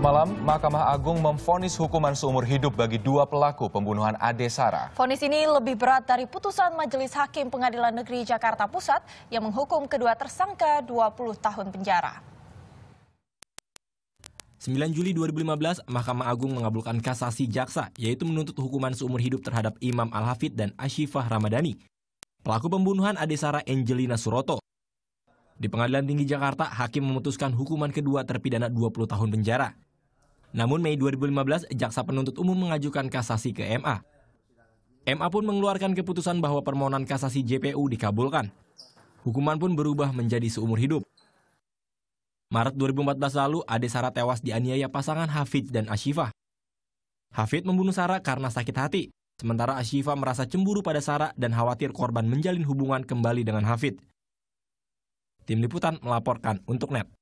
malam Mahkamah Agung memfonis hukuman seumur hidup bagi dua pelaku pembunuhan Ade Sara. Fonis ini lebih berat dari putusan Majelis Hakim Pengadilan Negeri Jakarta Pusat yang menghukum kedua tersangka 20 tahun penjara. 9 Juli 2015, Mahkamah Agung mengabulkan kasasi jaksa, yaitu menuntut hukuman seumur hidup terhadap Imam Al-Hafid dan Ashifah Ramadhani, pelaku pembunuhan Ade Sara Angelina Suroto. Di Pengadilan Tinggi Jakarta, hakim memutuskan hukuman kedua terpidana 20 tahun penjara. Namun Mei 2015, Jaksa Penuntut Umum mengajukan kasasi ke MA. MA pun mengeluarkan keputusan bahwa permohonan kasasi JPU dikabulkan. Hukuman pun berubah menjadi seumur hidup. Maret 2014 lalu, Ade Sara tewas dianiaya pasangan Hafid dan Ashifa. Hafid membunuh Sara karena sakit hati, sementara Ashifa merasa cemburu pada Sara dan khawatir korban menjalin hubungan kembali dengan Hafid. Tim Liputan melaporkan untuk NET.